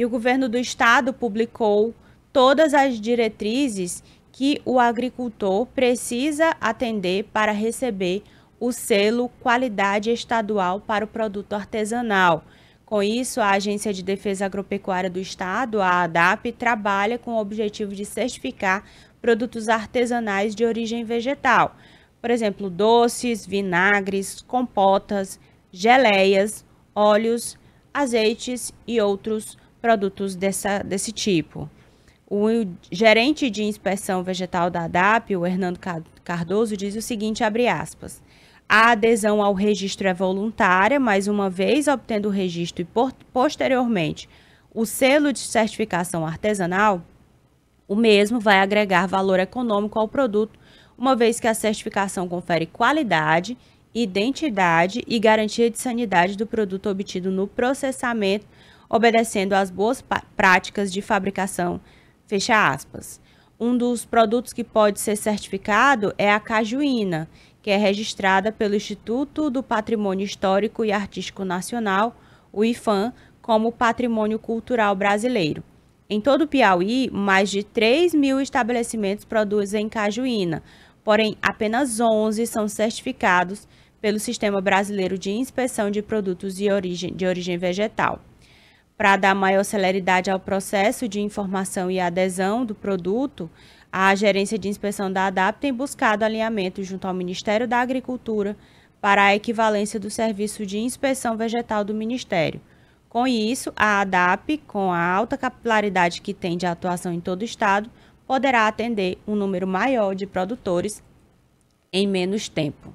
e o governo do estado publicou todas as diretrizes que o agricultor precisa atender para receber o selo qualidade estadual para o produto artesanal. Com isso, a Agência de Defesa Agropecuária do Estado, a ADAP, trabalha com o objetivo de certificar produtos artesanais de origem vegetal, por exemplo, doces, vinagres, compotas, geleias, óleos, azeites e outros produtos dessa, desse tipo. O gerente de inspeção vegetal da ADAP, o Hernando Cardoso, diz o seguinte, abre aspas, a adesão ao registro é voluntária, mas uma vez obtendo o registro e posteriormente o selo de certificação artesanal, o mesmo vai agregar valor econômico ao produto, uma vez que a certificação confere qualidade, identidade e garantia de sanidade do produto obtido no processamento obedecendo às boas práticas de fabricação. Fecha aspas. Um dos produtos que pode ser certificado é a cajuína, que é registrada pelo Instituto do Patrimônio Histórico e Artístico Nacional, o IFAM, como patrimônio cultural brasileiro. Em todo o Piauí, mais de 3 mil estabelecimentos produzem cajuína, porém apenas 11 são certificados pelo Sistema Brasileiro de Inspeção de Produtos de Origem, de origem Vegetal para dar maior celeridade ao processo de informação e adesão do produto, a Gerência de Inspeção da ADAP tem buscado alinhamento junto ao Ministério da Agricultura para a equivalência do Serviço de Inspeção Vegetal do Ministério. Com isso, a ADAP, com a alta capilaridade que tem de atuação em todo o Estado, poderá atender um número maior de produtores em menos tempo.